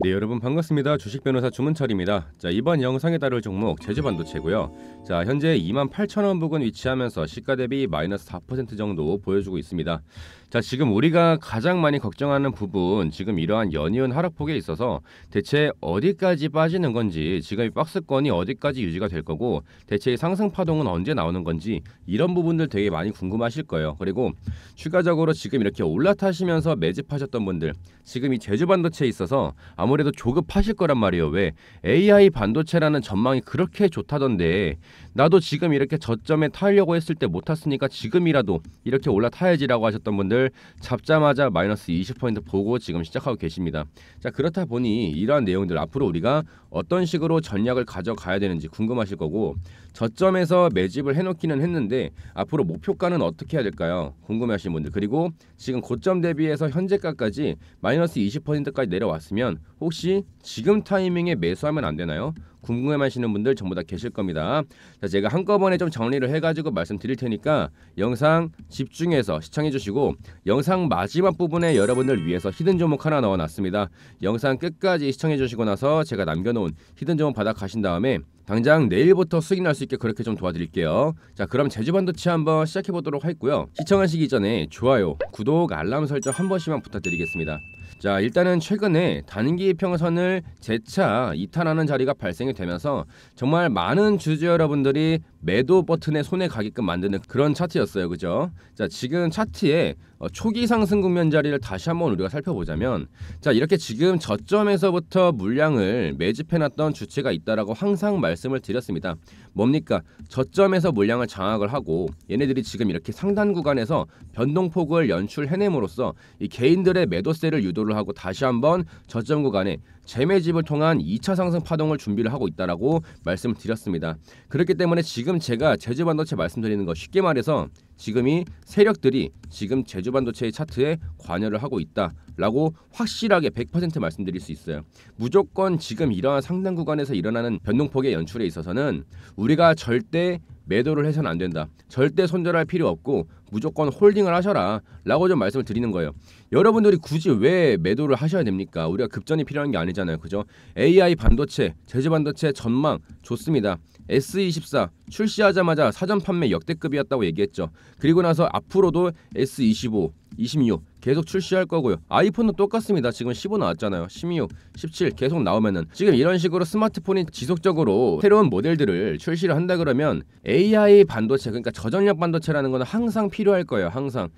네 여러분 반갑습니다 주식 변호사 주문철입니다 자 이번 영상에 다룰 종목 제주반도체고요 자 현재 28,000원 부근 위치하면서 시가 대비 마이너스 4% 정도 보여주고 있습니다 자, 지금 우리가 가장 많이 걱정하는 부분, 지금 이러한 연이은 하락폭에 있어서 대체 어디까지 빠지는 건지, 지금 이 박스권이 어디까지 유지가 될 거고, 대체 이 상승 파동은 언제 나오는 건지 이런 부분들 되게 많이 궁금하실 거예요. 그리고 추가적으로 지금 이렇게 올라타시면서 매집하셨던 분들, 지금 이 제주 반도체에 있어서 아무래도 조급하실 거란 말이에요. 왜 AI 반도체라는 전망이 그렇게 좋다던데 나도 지금 이렇게 저점에 타려고 했을 때 못 탔으니까 지금이라도 이렇게 올라타야지라고 하셨던 분들 잡자마자 마이너스 20포인트 보고 지금 시작하고 계십니다. 자 그렇다 보니 이러한 내용들 앞으로 우리가 어떤 식으로 전략을 가져가야 되는지 궁금하실 거고 저점에서 매집을 해놓기는 했는데 앞으로 목표가는 어떻게 해야 될까요? 궁금해하신 분들 그리고 지금 고점 대비해서 현재가까지 마이너스 20%까지 내려왔으면 혹시 지금 타이밍에 매수하면 안 되나요? 궁금해하시는 분들 전부 다 계실 겁니다. 자, 제가 한꺼번에 좀 정리를 해가지고 말씀드릴 테니까 영상 집중해서 시청해주시고 영상 마지막 부분에 여러분들 위해서 히든 종목 하나 넣어놨습니다. 영상 끝까지 시청해주시고 나서 제가 남겨놓은 히든 종목 받아 가신 다음에 당장 내일부터 수익 날 수 있게 그렇게 좀 도와드릴게요. 자 그럼 제주반도치 한번 시작해보도록 할고요. 시청하시기 전에 좋아요, 구독, 알람 설정 한 번씩만 부탁드리겠습니다. 자 일단은 최근에 단기 평선을 재차 이탈하는 자리가 발생이 되면서 정말 많은 주주 여러분들이 매도 버튼에 손에 가게끔 만드는 그런 차트였어요. 그죠? 자, 지금 차트에 어, 초기 상승 국면 자리를 다시 한번 우리가 살펴보자면 자, 이렇게 지금 저점에서부터 물량을 매집해 놨던 주체가 있다라고 항상 말씀을 드렸습니다. 뭡니까? 저점에서 물량을 장악을 하고 얘네들이 지금 이렇게 상단 구간에서 변동폭을 연출해냄으로써 이 개인들의 매도세를 유도를 하고 다시 한번 저점 구간에 재매집을 통한 2차 상승 파동을 준비를 하고 있다라고 말씀을 드렸습니다. 그렇기 때문에 지금 지금 제가 제주 반도체 말씀드리는 거 쉽게 말해서 지금이 세력들이 지금 제주 반도체의 차트에 관여를 하고 있다라고 확실하게 100% 말씀드릴 수 있어요. 무조건 지금 이러한 상당 구간에서 일어나는 변동폭의 연출에 있어서는 우리가 절대 매도를 해서는 안 된다. 절대 손절할 필요 없고 무조건 홀딩을 하셔라 라고 좀 말씀을 드리는 거예요. 여러분들이 굳이 왜 매도를 하셔야 됩니까? 우리가 급전이 필요한 게 아니잖아요. 그죠? AI 반도체, 제재 반도체 전망 좋습니다. S24 출시하자마자 사전 판매 역대급이었다고 얘기했죠. 그리고 나서 앞으로도 S25, 26 계속 출시할 거고요. 아이폰도 똑같습니다. 지금 15 나왔잖아요. 16, 17 계속 나오면은 지금 이런 식으로 스마트폰이 지속적으로 새로운 모델들을 출시를 한다 그러면 AI 반도체 그러니까 저전력 반도체라는 거는 항상 필요할 거예요. 항상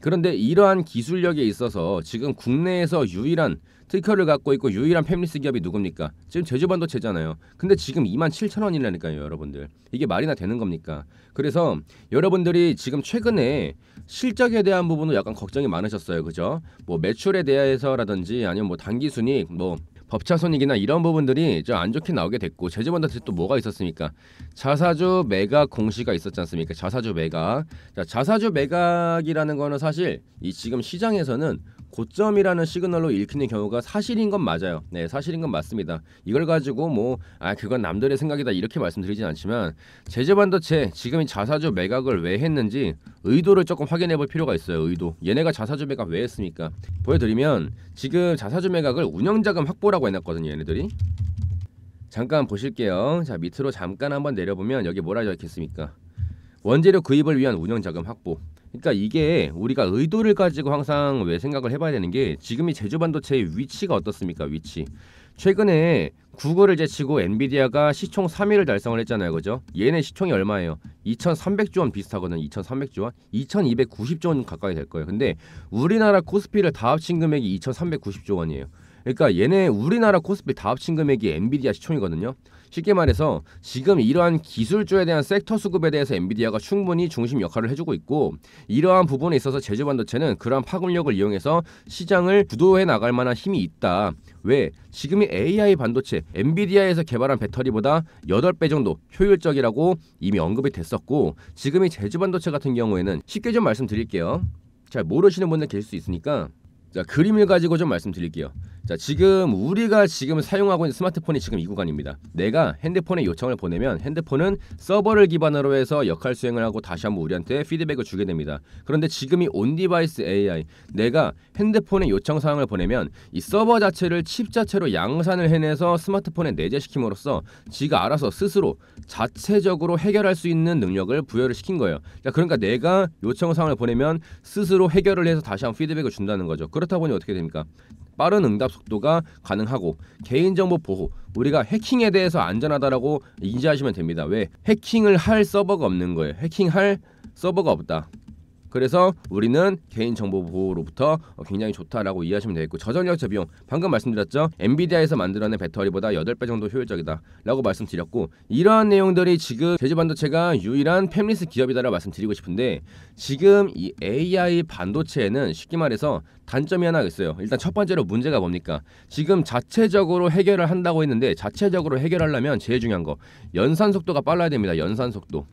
그런데 이러한 기술력에 있어서 지금 국내에서 유일한 특허를 갖고 있고 유일한 팸리스 기업이 누굽니까? 지금 제주반도체잖아요. 근데 지금 2 7 0 0 0 원이라니까요, 여러분들. 이게 말이나 되는 겁니까? 그래서 여러분들이 지금 최근에 실적에 대한 부분도 약간 걱정이 많으셨어요, 그죠? 뭐 매출에 대해서라든지 아니면 뭐 단기 순이뭐 법차손익이나 이런 부분들이 좀안 좋게 나오게 됐고 제주반도한테 또 뭐가 있었습니까? 자사주 매각 공시가 있었지 않습니까? 자사주 매각. 자, 자사주 매각이라는 거는 사실 이 지금 시장에서는 고점이라는 시그널로 읽히는 경우가 사실인 건 맞아요. 네, 사실인 건 맞습니다. 이걸 가지고 뭐아 그건 남들의 생각이다 이렇게 말씀드리진 않지만 제재반도체 지금 자사주 매각을 왜 했는지 의도를 조금 확인해 볼 필요가 있어요. 의도. 얘네가 자사주 매각 왜 했습니까? 보여드리면 지금 자사주 매각을 운영자금 확보라고 해놨거든요. 얘네들이. 잠깐 보실게요. 자 밑으로 잠깐 한번 내려보면 여기 뭐라 적혀있습니까? 원재료 구입을 위한 운영자금 확보 그러니까 이게 우리가 의도를 가지고 항상 왜 생각을 해봐야 되는 게 지금이 제조 반도체의 위치가 어떻습니까? 위치. 최근에 구글을 제치고 엔비디아가 시총 3위를 달성을 했잖아요. 그죠? 얘네 시총이 얼마예요? 2,300조 원비슷하거든 2,300조 원. 2,290조 원 가까이 될 거예요. 근데 우리나라 코스피를 다 합친 금액이 2,390조 원이에요. 그러니까 얘네 우리나라 코스피 다 합친 금액이 엔비디아 시총이거든요. 쉽게 말해서 지금 이러한 기술주에 대한 섹터 수급에 대해서 엔비디아가 충분히 중심 역할을 해주고 있고 이러한 부분에 있어서 제조 반도체는 그러한 파급력을 이용해서 시장을 주도해 나갈 만한 힘이 있다. 왜? 지금이 AI 반도체 엔비디아에서 개발한 배터리보다 8배 정도 효율적이라고 이미 언급이 됐었고 지금이 제조 반도체 같은 경우에는 쉽게 좀 말씀드릴게요. 잘 모르시는 분들 계실 수 있으니까 자 그림을 가지고 좀 말씀드릴게요. 자 지금 우리가 지금 사용하고 있는 스마트폰이 지금 이 구간입니다. 내가 핸드폰에 요청을 보내면 핸드폰은 서버를 기반으로 해서 역할 수행을 하고 다시 한번 우리한테 피드백을 주게 됩니다. 그런데 지금 이 온디바이스 AI 내가 핸드폰에 요청 사항을 보내면 이 서버 자체를 칩 자체로 양산을 해내서 스마트폰에 내재시킴으로써 지가 알아서 스스로 자체적으로 해결할 수 있는 능력을 부여를 시킨 거예요. 자 그러니까 내가 요청 사항을 보내면 스스로 해결을 해서 다시 한번 피드백을 준다는 거죠. 그렇다 보니 어떻게 됩니까? 빠른 응답 속도가 가능하고 개인정보 보호 우리가 해킹에 대해서 안전하다라고 인지하시면 됩니다. 왜 해킹을 할 서버가 없는 거예요. 해킹할 서버가 없다. 그래서 우리는 개인정보 보호로부터 어, 굉장히 좋다라고 이해하시면 되겠고 저전력차 비용 방금 말씀드렸죠 엔비디아에서 만들어낸 배터리보다 8배 정도 효율적이다 라고 말씀드렸고 이러한 내용들이 지금 제주반도체가 유일한 팹리스 기업이다라고 말씀드리고 싶은데 지금 이 AI 반도체에는 쉽게 말해서 단점이 하나 있어요 일단 첫 번째로 문제가 뭡니까 지금 자체적으로 해결을 한다고 했는데 자체적으로 해결하려면 제일 중요한 거 연산 속도가 빨라야 됩니다 연산 속도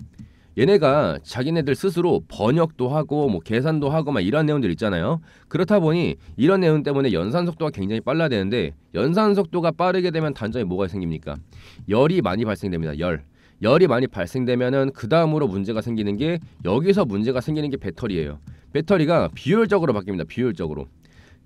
얘네가 자기네들 스스로 번역도 하고 뭐 계산도 하고 막 이런 내용들 있잖아요. 그렇다 보니 이런 내용 때문에 연산 속도가 굉장히 빨라야 되는데 연산 속도가 빠르게 되면 단점이 뭐가 생깁니까? 열이 많이 발생됩니다. 열. 열이 많이 발생되면은 그 다음으로 문제가 생기는 게 여기서 문제가 생기는 게 배터리예요. 배터리가 비효율적으로 바뀝니다. 비효율적으로.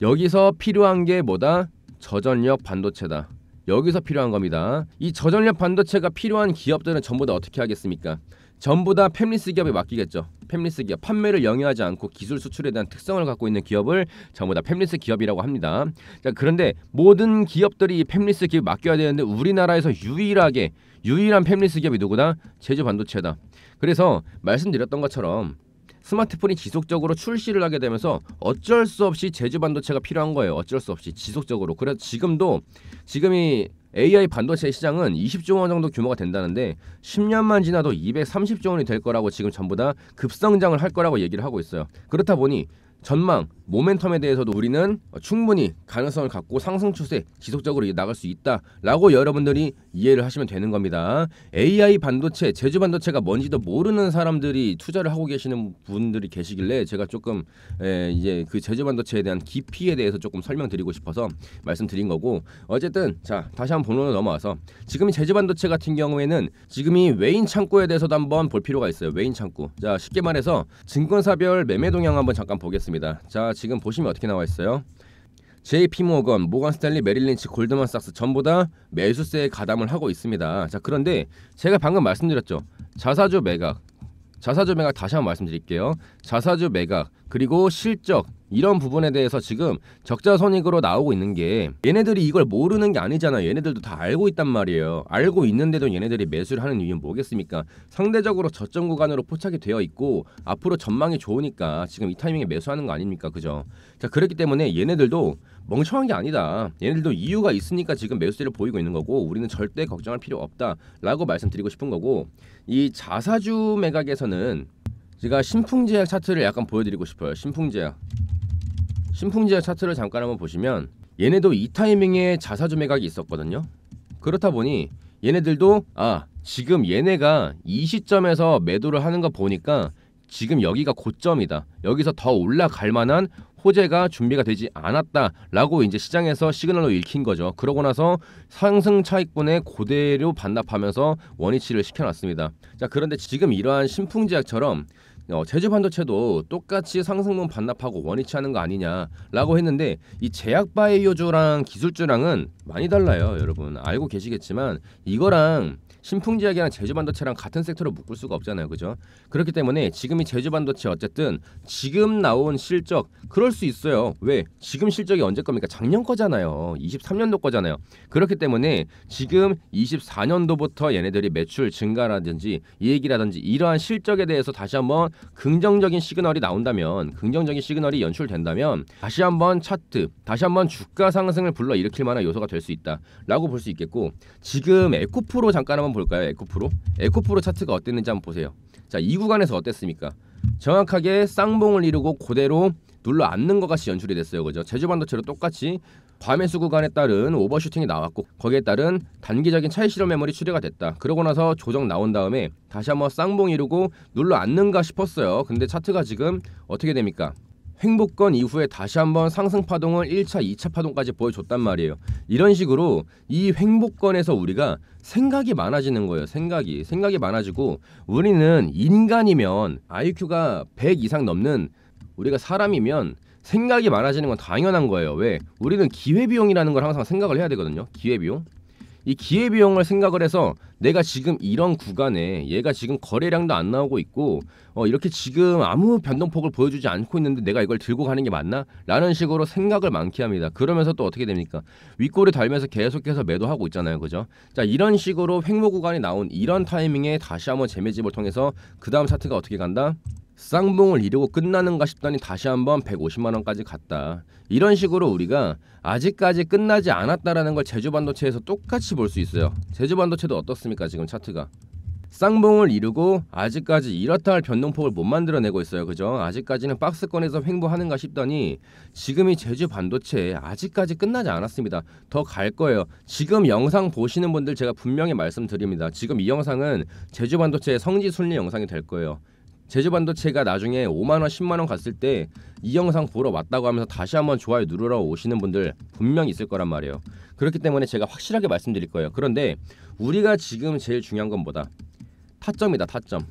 여기서 필요한 게 뭐다? 저전력 반도체다. 여기서 필요한 겁니다. 이 저전력 반도체가 필요한 기업들은 전부 다 어떻게 하겠습니까? 전부 다 팹리스 기업에 맡기겠죠. 팹리스 기업 판매를 영위하지 않고 기술 수출에 대한 특성을 갖고 있는 기업을 전부 다 팹리스 기업이라고 합니다. 자, 그런데 모든 기업들이 팹리스 기업 맡겨야 되는데 우리나라에서 유일하게 유일한 팹리스 기업이 누구다? 제주 반도체다. 그래서 말씀드렸던 것처럼 스마트폰이 지속적으로 출시를 하게 되면서 어쩔 수 없이 제주 반도체가 필요한 거예요. 어쩔 수 없이 지속적으로. 그래서 지금도 지금이 AI 반도체 시장은 20조 원 정도 규모가 된다는데 10년만 지나도 230조 원이 될 거라고 지금 전부 다 급성장을 할 거라고 얘기를 하고 있어요. 그렇다 보니 전망, 모멘텀에 대해서도 우리는 충분히 가능성을 갖고 상승 추세 지속적으로 나갈 수 있다라고 여러분들이 이해를 하시면 되는 겁니다. AI 반도체, 제주 반도체가 뭔지도 모르는 사람들이 투자를 하고 계시는 분들이 계시길래 제가 조금 에, 예, 이제 그 제주 반도체에 대한 깊이에 대해서 조금 설명드리고 싶어서 말씀드린 거고 어쨌든 자 다시 한번 본론으로 넘어와서 지금 이 제주 반도체 같은 경우에는 지금이 외인 창구에 대해서도 한번 볼 필요가 있어요. 외인 창구. 자 쉽게 말해서 증권사별 매매 동향 한번 잠깐 보겠습니다. 나습니다 자, 지금 보시면 어떻게 나와 있어요? JP 모건, 모건 스탠리, 메릴린치, 골드만 삭스 전부 다 매수세에 가담을 하고 있습니다. 자, 그런데 제가 방금 말씀드렸죠. 자사주 매각, 자사주 매각 다시 한번 말씀드릴게요. 자사주 매각 그리고 실적 이런 부분에 대해서 지금 적자 손익으로 나오고 있는 게 얘네들이 이걸 모르는 게 아니잖아요. 얘네들도 다 알고 있단 말이에요. 알고 있는데도 얘네들이 매수를 하는 이유는 뭐겠습니까? 상대적으로 저점 구간으로 포착이 되어 있고 앞으로 전망이 좋으니까 지금 이 타이밍에 매수하는 거 아닙니까? 그죠? 자, 그렇기 때문에 얘네들도 멍청한 게 아니다. 얘네들도 이유가 있으니까 지금 매수세를 보이고 있는 거고 우리는 절대 걱정할 필요 없다라고 말씀드리고 싶은 거고 이 자사주 매각에서는 제가 신풍제약 차트를 약간 보여드리고 싶어요. 신풍제약 신풍제약 차트를 잠깐 한번 보시면 얘네도 이 타이밍에 자사주 매각이 있었거든요. 그렇다 보니 얘네들도 아 지금 얘네가 이 시점에서 매도를 하는 거 보니까 지금 여기가 고점이다. 여기서 더 올라갈 만한 호재가 준비가 되지 않았다라고 이제 시장에서 시그널로 읽힌 거죠. 그러고 나서 상승 차익분에 고대로 반납하면서 원위치를 시켜놨습니다. 자 그런데 지금 이러한 신풍지약처럼 어, 제조 반도체도 똑같이 상승분 반납하고 원위치 하는 거 아니냐라고 했는데 이 제약 바이오주랑 기술주랑은 많이 달라요, 여러분. 알고 계시겠지만 이거랑 신풍 제약이랑 제조 반도체랑 같은 섹터로 묶을 수가 없잖아요. 그죠? 그렇기 때문에 지금 이 제조 반도체 어쨌든 지금 나온 실적 그럴 수 있어요. 왜? 지금 실적이 언제 겁니까? 작년 거잖아요. 23년도 거잖아요. 그렇기 때문에 지금 24년도부터 얘네들이 매출 증가라든지 이익이라든지 이러한 실적에 대해서 다시 한번 긍정적인 시그널이 나온다면 긍정적인 시그널이 연출된다면 다시 한번 차트 다시 한번 주가 상승을 불러일으킬 만한 요소가 될 수 있다라고 볼 수 있겠고 지금 에코프로 잠깐 한번 볼까요 에코프로 에코프로 차트가 어땠는지 한번 보세요 자이 구간에서 어땠습니까 정확하게 쌍봉을 이루고 그대로 눌러 앉는 것 같이 연출이 됐어요. 그죠? 제주 반도체로 똑같이 과메수 구간에 따른 오버슈팅이 나왔고 거기에 따른 단기적인 차이 실험 메모리 출회가 됐다. 그러고 나서 조정 나온 다음에 다시 한번 쌍봉 이루고 눌러 앉는가 싶었어요. 근데 차트가 지금 어떻게 됩니까? 횡복권 이후에 다시 한번 상승 파동을 1차, 2차 파동까지 보여줬단 말이에요. 이런 식으로 이횡복권에서 우리가 생각이 많아지는 거예요. 생각이. 생각이 많아지고 우리는 인간이면 IQ가 100 이상 넘는 우리가 사람이면 생각이 많아지는 건 당연한 거예요. 왜? 우리는 기회비용이라는 걸 항상 생각을 해야 되거든요. 기회비용. 이 기회비용을 생각을 해서 내가 지금 이런 구간에 얘가 지금 거래량도 안 나오고 있고 어, 이렇게 지금 아무 변동폭을 보여주지 않고 있는데 내가 이걸 들고 가는 게 맞나? 라는 식으로 생각을 많게 합니다. 그러면서 또 어떻게 됩니까? 윗골이 달면서 계속해서 매도하고 있잖아요. 그죠? 자 이런 식으로 횡보 구간이 나온 이런 타이밍에 다시 한번 재매집을 통해서 그 다음 차트가 어떻게 간다? 쌍봉을 이루고 끝나는가 싶더니 다시 한번 150만 원까지 갔다. 이런 식으로 우리가 아직까지 끝나지 않았다라는 걸 제주 반도체에서 똑같이 볼 수 있어요. 제주 반도체도 어떻습니까? 지금 차트가. 쌍봉을 이루고 아직까지 이렇다 할 변동폭을 못 만들어내고 있어요. 그죠? 아직까지는 박스권에서 횡보하는가 싶더니 지금이 제주 반도체 아직까지 끝나지 않았습니다. 더 갈 거예요. 지금 영상 보시는 분들 제가 분명히 말씀드립니다. 지금 이 영상은 제주 반도체의 성지 순례 영상이 될 거예요. 제주 반도체가 나중에 5만 원, 10만 원 갔을 때 이 영상 보러 왔다고 하면서 다시 한번 좋아요 누르러 오시는 분들 분명히 있을 거란 말이에요. 그렇기 때문에 제가 확실하게 말씀드릴 거예요. 그런데 우리가 지금 제일 중요한 건 뭐다? 타점이다, 타점.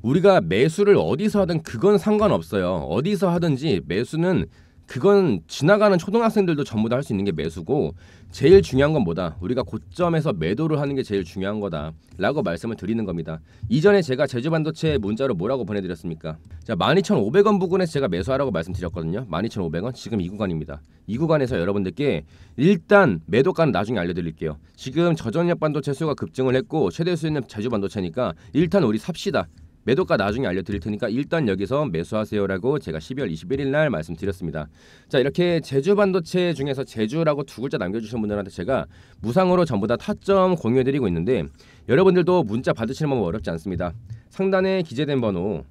우리가 매수를 어디서 하든 그건 상관없어요. 어디서 하든지 매수는 그건 지나가는 초등학생들도 전부 다 할 수 있는 게 매수고 제일 중요한 건 뭐다 우리가 고점에서 매도를 하는 게 제일 중요한 거다 라고 말씀을 드리는 겁니다 이전에 제가 제주반도체 문자로 뭐라고 보내드렸습니까 자 12,500원 부근에서 제가 매수하라고 말씀드렸거든요 12,500원 지금 이 구간입니다 이 구간에서 여러분들께 일단 매도가는 나중에 알려드릴게요 지금 저전력 반도체 수가 급증을 했고 최대 수있는 제주반도체니까 일단 우리 삽시다 매도가 나중에 알려드릴 테니까 일단 여기서 매수하세요라고 제가 12월 21일 날 말씀드렸습니다. 자 이렇게 제주 반도체 중에서 제주라고 두 글자 남겨주신 분들한테 제가 무상으로 전부 다 타점 공유해드리고 있는데 여러분들도 문자 받으시는 방법 어렵지 않습니다. 상단에 기재된 번호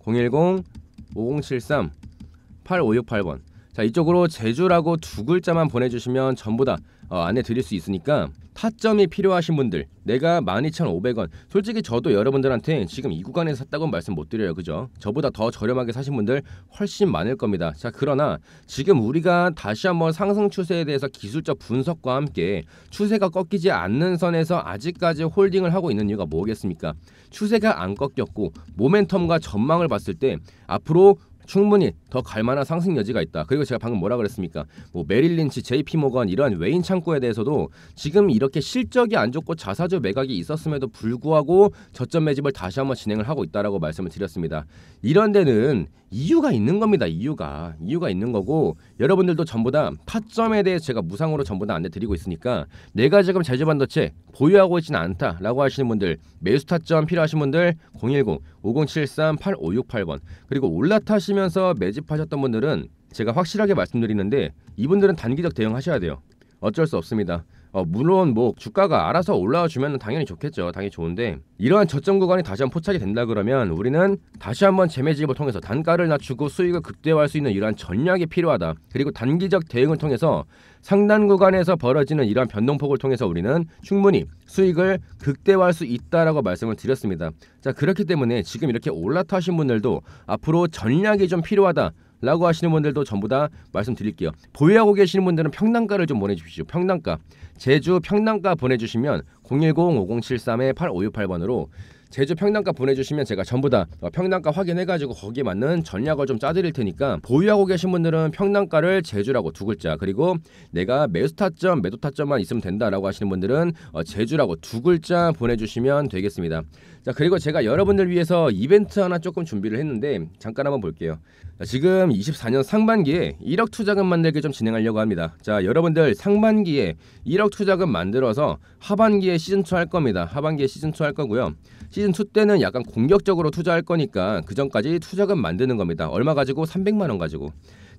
010-5073 8568번 자 이쪽으로 제주라고 두 글자만 보내주시면 전부 다 어, 안내 드릴 수 있으니까 타점이 필요하신 분들 내가 12,500원 솔직히 저도 여러분들한테 지금 이 구간에서 샀다고 말씀 못 드려요 그죠 저보다 더 저렴하게 사신 분들 훨씬 많을 겁니다 자 그러나 지금 우리가 다시 한번 상승 추세에 대해서 기술적 분석과 함께 추세가 꺾이지 않는 선에서 아직까지 홀딩을 하고 있는 이유가 뭐겠습니까 추세가 안 꺾였고 모멘텀과 전망을 봤을 때 앞으로 충분히 더 갈만한 상승 여지가 있다. 그리고 제가 방금 뭐라 그랬습니까? 뭐 메릴린치, JP 모건 이런 외인 창고에 대해서도 지금 이렇게 실적이 안 좋고 자사주 매각이 있었음에도 불구하고 저점 매집을 다시 한번 진행을 하고 있다라고 말씀을 드렸습니다. 이런 데는 이유가 있는 겁니다. 이유가 이유가 있는 거고 여러분들도 전부 다 타점에 대해 제가 무상으로 전부 다 안내 드리고 있으니까 내가 지금 제주 반도체 보유하고 있지는 않다라고 하시는 분들 매수 타점 필요하신 분들 010 5073 8568번 그리고 올라타시 하면서 매집하셨던 분들은 제가 확실하게 말씀드리는데 이분들은 단기적 대응하셔야 돼요. 어쩔 수 없습니다. 어, 물론 뭐 주가가 알아서 올라와 주면 당연히 좋겠죠. 당연히 좋은데 이러한 저점 구간이 다시 한번 포착이 된다 그러면 우리는 다시 한번 재매집을 통해서 단가를 낮추고 수익을 극대화할 수 있는 이러한 전략이 필요하다. 그리고 단기적 대응을 통해서 상단 구간에서 벌어지는 이러한 변동폭을 통해서 우리는 충분히 수익을 극대화할 수 있다라고 말씀을 드렸습니다. 자, 그렇기 때문에 지금 이렇게 올라타신 분들도 앞으로 전략이 좀 필요하다. 라고 하시는 분들도 전부 다 말씀드릴게요. 보유하고 계시는 분들은 평당가를 좀 보내주십시오. 평당가. 제주 평당가 보내주시면 010-5073-8568번으로 제주 평당가 보내주시면 제가 전부 다 어, 평당가 확인해가지고 거기에 맞는 전략을 좀 짜드릴 테니까 보유하고 계신 분들은 평당가를 제주라고 두 글자 그리고 내가 매수 타점 매도 타점만 있으면 된다라고 하시는 분들은 어, 제주라고 두 글자 보내주시면 되겠습니다. 자 그리고 제가 여러분들 위해서 이벤트 하나 조금 준비를 했는데 잠깐 한번 볼게요 자, 지금 24년 상반기에 1억 투자금 만들기 좀 진행하려고 합니다 자 여러분들 상반기에 1억 투자금 만들어서 하반기에 시즌2 할 겁니다 하반기에 시즌2 할 거고요 시즌2 때는 약간 공격적으로 투자할 거니까 그 전까지 투자금 만드는 겁니다 얼마 가지고 300만원 가지고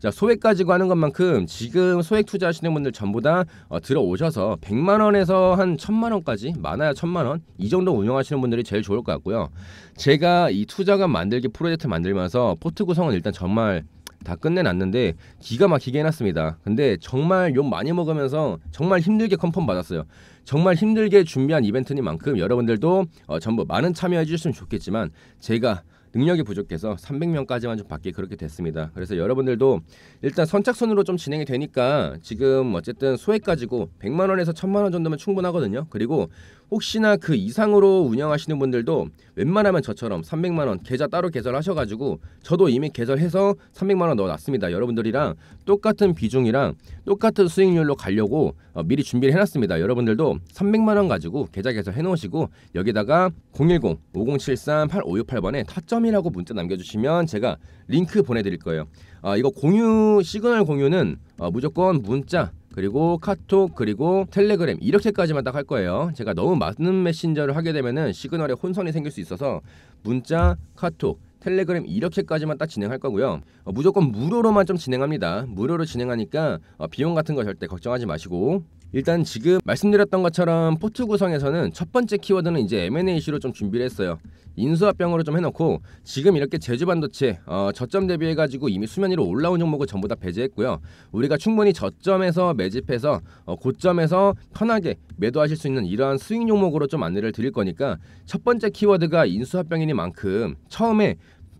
자, 소액 가지고 하는 것만큼 지금 소액 투자하시는 분들 전부 다 어, 들어오셔서 100만 원에서 한 1000만 원까지 많아야 1000만 원이 정도 운영하시는 분들이 제일 좋을 것 같고요. 제가 이 투자가 만들기 프로젝트 만들면서 포트 구성은 일단 정말 다 끝내놨는데 기가 막히게 해놨습니다. 근데 정말 욕 많이 먹으면서 정말 힘들게 컨펌 받았어요. 정말 힘들게 준비한 이벤트니만큼 여러분들도 어, 전부 많은 참여해 주셨으면 좋겠지만 제가 능력이 부족해서 300명까지만 좀 받기 그렇게 됐습니다. 그래서 여러분들도 일단 선착순으로 좀 진행이 되니까 지금 어쨌든 소액 가지고 100만 원에서 1000만 원 정도면 충분하거든요. 그리고 혹시나 그 이상으로 운영하시는 분들도 웬만하면 저처럼 300만 원 계좌 따로 개설하셔가지고 저도 이미 개설해서 300만 원 넣어놨습니다. 여러분들이랑 똑같은 비중이랑 똑같은 수익률로 가려고 어, 미리 준비를 해놨습니다. 여러분들도 300만 원 가지고 계좌 개설해놓으시고 여기다가 010-5073-8568번에 타점이라고 문자 남겨주시면 제가 링크 보내드릴 거예요. 아, 이거 공유 시그널 공유는 어, 무조건 문자 그리고 카톡 그리고 텔레그램 이렇게까지만 딱 할 거예요. 제가 너무 많은 메신저를 하게 되면은 시그널에 혼선이 생길 수 있어서 문자, 카톡, 텔레그램 이렇게까지만 딱 진행할 거고요. 어, 무조건 무료로만 좀 진행합니다. 무료로 진행하니까 어, 비용 같은 거 절대 걱정하지 마시고 일단 지금 말씀드렸던 것처럼 포트 구성에서는 첫 번째 키워드는 이제 M&A 이슈로 좀 준비를 했어요. 인수합병으로 좀 해놓고 지금 이렇게 제주 반도체 어, 저점 대비해가지고 이미 수면 위로 올라온 종목을 전부 다 배제했고요. 우리가 충분히 저점에서 매집해서 어, 고점에서 편하게 매도하실 수 있는 이러한 수익 종목으로 좀 안내를 드릴 거니까 첫 번째 키워드가 인수합병이니만큼 처음에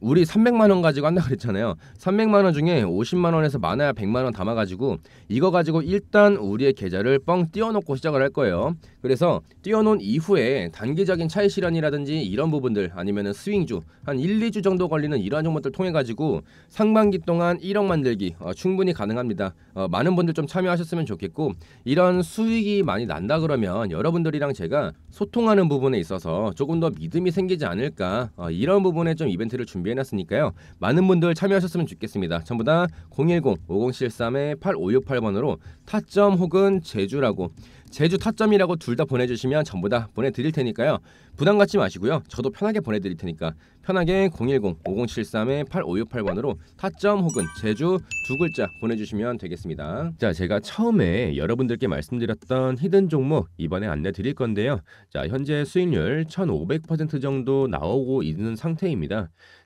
우리 300만 원 가지고 한다 그랬잖아요. 300만 원 중에 50만 원에서 많아야 100만 원 담아 가지고 이거 가지고 일단 우리의 계좌를 뻥 띄워 놓고 시작을 할 거예요. 그래서 띄워놓은 이후에 단기적인 차익 실현이라든지 이런 부분들 아니면 스윙주 한 1, 2주 정도 걸리는 이러한 종목들 통해 가지고 상반기 동안 1억 만들기 어, 충분히 가능합니다. 어, 많은 분들 좀 참여하셨으면 좋겠고 이런 수익이 많이 난다 그러면 여러분들이랑 제가 소통하는 부분에 있어서 조금 더 믿음이 생기지 않을까 어, 이런 부분에 좀 이벤트를 준비해놨으니까요. 많은 분들 참여하셨으면 좋겠습니다. 전부 다 010-5073-8568번으로 타점 혹은 제주라고 제주 타점이라고 둘 다 보내주시면 전부 다 보내드릴 테니까요. 부담 갖지 마시고요. 저도 편하게 보내드릴 테니까 편하게 010-5073-8568번으로 타점 혹은 제주 두 글자 보내주시면 되겠습니다. 자, 제가 처음에 여러분들께 말씀드렸던 히든 종목 이번에 안내 드릴 건데요. 자, 현재 수익률 1,500% 정도 나오고 있는 상태입니다.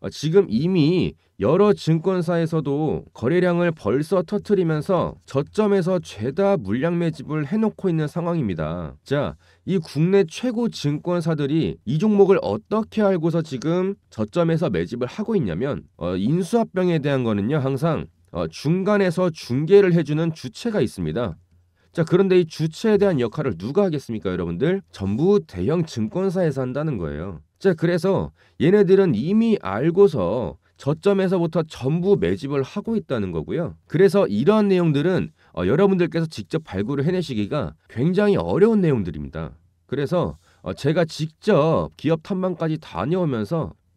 어, 지금 이미 여러 증권사에서도 거래량을 벌써 터트리면서 저점에서 죄다 물량 매집을 해놓고 있는 상황입니다. 자, 이 국내 최고 증권사들이 이 종목을 어떻게 알고서 지금 저점에서 매집을 하고 있냐면 어, 인수합병에 대한 거는요 항상 어, 중간에서 중개를 해주는 주체가 있습니다. 자, 그런데 이 주체에 대한 역할을 누가 하겠습니까, 여러분들? 전부 대형 증권사에서 한다는 거예요. 자, 그래서 얘네들은 이미 알고서 저점에서부터 전부 매집을 하고 있다는 거고요. 그래서 이러한 내용들은 어, 여러분들께서 직접 발굴을 해내시기가 굉장히 어려운 내용들입니다. 그래서 어, 제가 직접 기업 탐방까지 다녀오면서